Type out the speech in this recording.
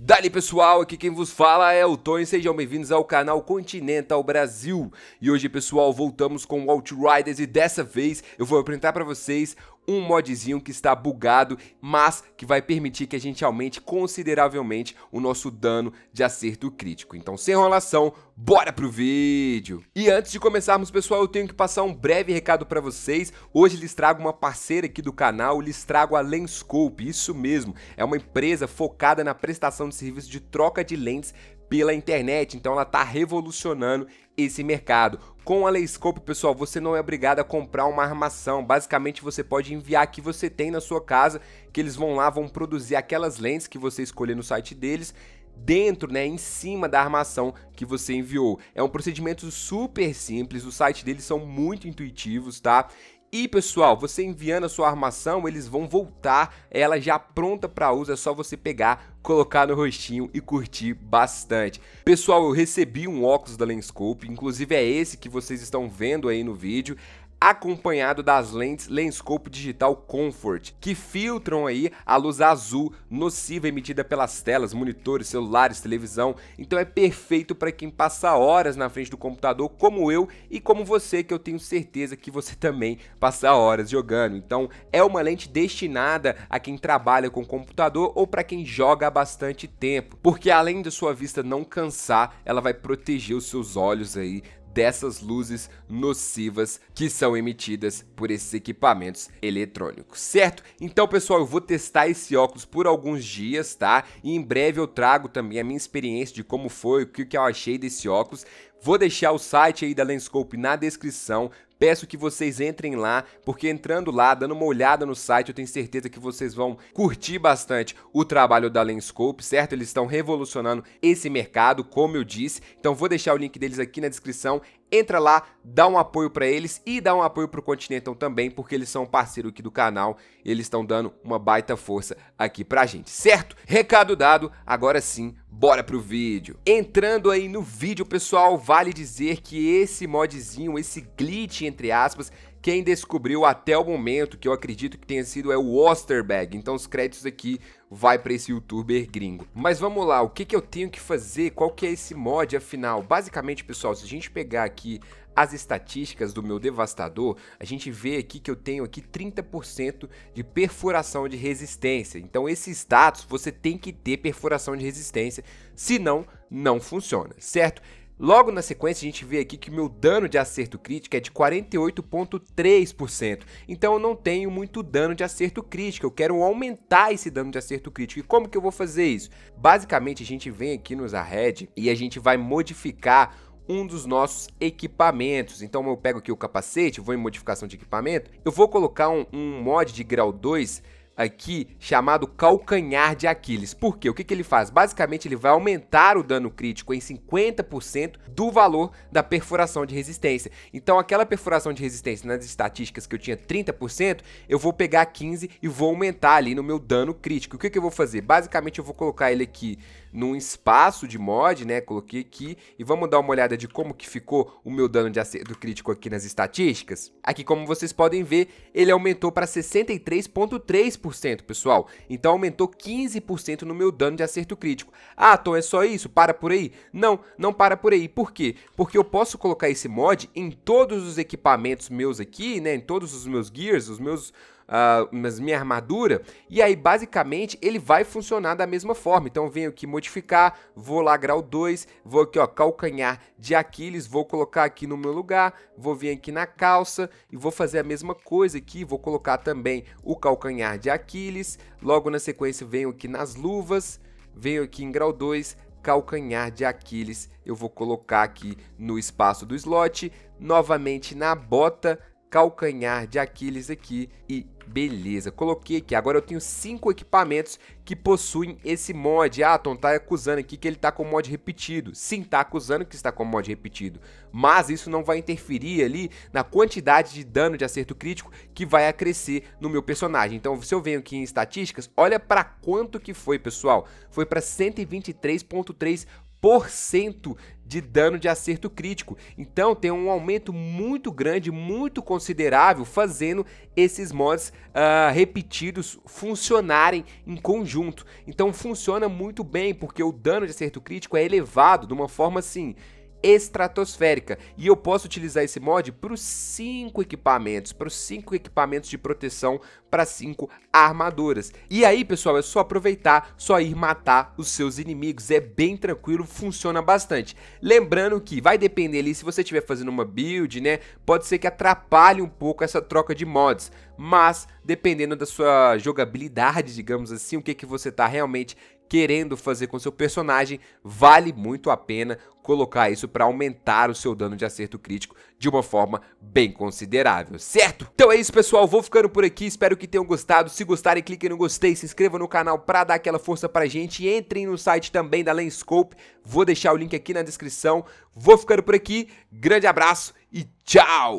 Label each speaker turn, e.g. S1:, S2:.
S1: Dali pessoal, aqui quem vos fala é o Tony, sejam bem-vindos ao canal Continental Brasil. E hoje pessoal, voltamos com Outriders e dessa vez eu vou apresentar para vocês um modzinho que está bugado, mas que vai permitir que a gente aumente consideravelmente o nosso dano de acerto crítico. Então, sem enrolação, bora pro vídeo! E antes de começarmos, pessoal, eu tenho que passar um breve recado para vocês. Hoje lhes trago uma parceira aqui do canal, lhes trago a Lenscope, isso mesmo. É uma empresa focada na prestação de serviço de troca de lentes pela internet, então ela está revolucionando esse mercado. Com a Layscope, pessoal, você não é obrigado a comprar uma armação. Basicamente, você pode enviar que você tem na sua casa, que eles vão lá, vão produzir aquelas lentes que você escolher no site deles dentro, né, em cima da armação que você enviou. É um procedimento super simples, os sites deles são muito intuitivos, tá? E pessoal, você enviando a sua armação, eles vão voltar, ela já pronta para uso, é só você pegar, colocar no rostinho e curtir bastante. Pessoal, eu recebi um óculos da Lenscope, inclusive é esse que vocês estão vendo aí no vídeo acompanhado das lentes Lenscope Digital Comfort, que filtram aí a luz azul nociva emitida pelas telas, monitores, celulares, televisão. Então é perfeito para quem passa horas na frente do computador, como eu e como você, que eu tenho certeza que você também passa horas jogando. Então é uma lente destinada a quem trabalha com computador ou para quem joga há bastante tempo, porque além da sua vista não cansar, ela vai proteger os seus olhos aí dessas luzes nocivas que são emitidas por esses equipamentos eletrônicos, certo? Então, pessoal, eu vou testar esse óculos por alguns dias, tá? E em breve eu trago também a minha experiência de como foi, o que eu achei desse óculos. Vou deixar o site aí da Lenscope na descrição Peço que vocês entrem lá, porque entrando lá, dando uma olhada no site, eu tenho certeza que vocês vão curtir bastante o trabalho da Lenscope, certo? Eles estão revolucionando esse mercado, como eu disse. Então vou deixar o link deles aqui na descrição entra lá, dá um apoio para eles e dá um apoio pro Continental também, porque eles são parceiro aqui do canal, eles estão dando uma baita força aqui pra gente, certo? Recado dado, agora sim, bora pro vídeo. Entrando aí no vídeo, pessoal, vale dizer que esse modzinho, esse glitch entre aspas, quem descobriu até o momento, que eu acredito que tenha sido, é o Osterberg. Então os créditos aqui vai para esse youtuber gringo. Mas vamos lá, o que, que eu tenho que fazer? Qual que é esse mod, afinal? Basicamente, pessoal, se a gente pegar aqui as estatísticas do meu devastador, a gente vê aqui que eu tenho aqui 30% de perfuração de resistência. Então esse status você tem que ter perfuração de resistência, senão não funciona, certo? Logo na sequência, a gente vê aqui que meu dano de acerto crítico é de 48.3%. Então eu não tenho muito dano de acerto crítico, eu quero aumentar esse dano de acerto crítico. E como que eu vou fazer isso? Basicamente, a gente vem aqui nos Arred e a gente vai modificar um dos nossos equipamentos. Então eu pego aqui o capacete, vou em modificação de equipamento, eu vou colocar um, um mod de grau 2 aqui chamado calcanhar de Aquiles. Por quê? O que, que ele faz? Basicamente, ele vai aumentar o dano crítico em 50% do valor da perfuração de resistência. Então, aquela perfuração de resistência nas estatísticas que eu tinha 30%, eu vou pegar 15% e vou aumentar ali no meu dano crítico. O que, que eu vou fazer? Basicamente, eu vou colocar ele aqui num espaço de mod, né? Coloquei aqui e vamos dar uma olhada de como que ficou o meu dano de acerto crítico aqui nas estatísticas. Aqui, como vocês podem ver, ele aumentou para 63.3%. 15%, pessoal. Então aumentou 15% no meu dano de acerto crítico. Ah, Tom, é só isso? Para por aí? Não, não para por aí. Por quê? Porque eu posso colocar esse mod em todos os equipamentos meus aqui, né? Em todos os meus gears, os meus uh, mas minha armadura, e aí basicamente ele vai funcionar da mesma forma. Então venho aqui modificar, vou lá grau 2, vou aqui ó, calcanhar de Aquiles, vou colocar aqui no meu lugar, vou vir aqui na calça e vou fazer a mesma coisa aqui, vou colocar também o calcanhar de Aquiles, logo na sequência venho aqui nas luvas, venho aqui em grau 2, calcanhar de Aquiles, eu vou colocar aqui no espaço do slot, novamente na bota, calcanhar de Aquiles aqui e beleza. Coloquei aqui, agora eu tenho cinco equipamentos que possuem esse mod. Ah, Tom tá acusando aqui que ele tá com mod repetido. Sim, tá acusando que está com mod repetido, mas isso não vai interferir ali na quantidade de dano de acerto crítico que vai acrescer no meu personagem. Então, se eu venho aqui em estatísticas, olha para quanto que foi, pessoal. Foi para 123.3 de dano de acerto crítico. Então tem um aumento muito grande, muito considerável, fazendo esses mods uh, repetidos funcionarem em conjunto. Então funciona muito bem, porque o dano de acerto crítico é elevado de uma forma assim estratosférica. E eu posso utilizar esse mod para os 5 equipamentos, para os 5 equipamentos de proteção para 5 armaduras. E aí, pessoal, é só aproveitar, só ir matar os seus inimigos, é bem tranquilo, funciona bastante. Lembrando que vai depender ali se você estiver fazendo uma build, né, pode ser que atrapalhe um pouco essa troca de mods, mas dependendo da sua jogabilidade, digamos assim, o que que você tá realmente querendo fazer com seu personagem, vale muito a pena colocar isso para aumentar o seu dano de acerto crítico de uma forma bem considerável, certo? Então é isso, pessoal. Vou ficando por aqui. Espero que tenham gostado. Se gostarem, cliquem no gostei, se inscrevam no canal para dar aquela força para a gente. Entrem no site também da Lenscope. Vou deixar o link aqui na descrição. Vou ficando por aqui. Grande abraço e tchau!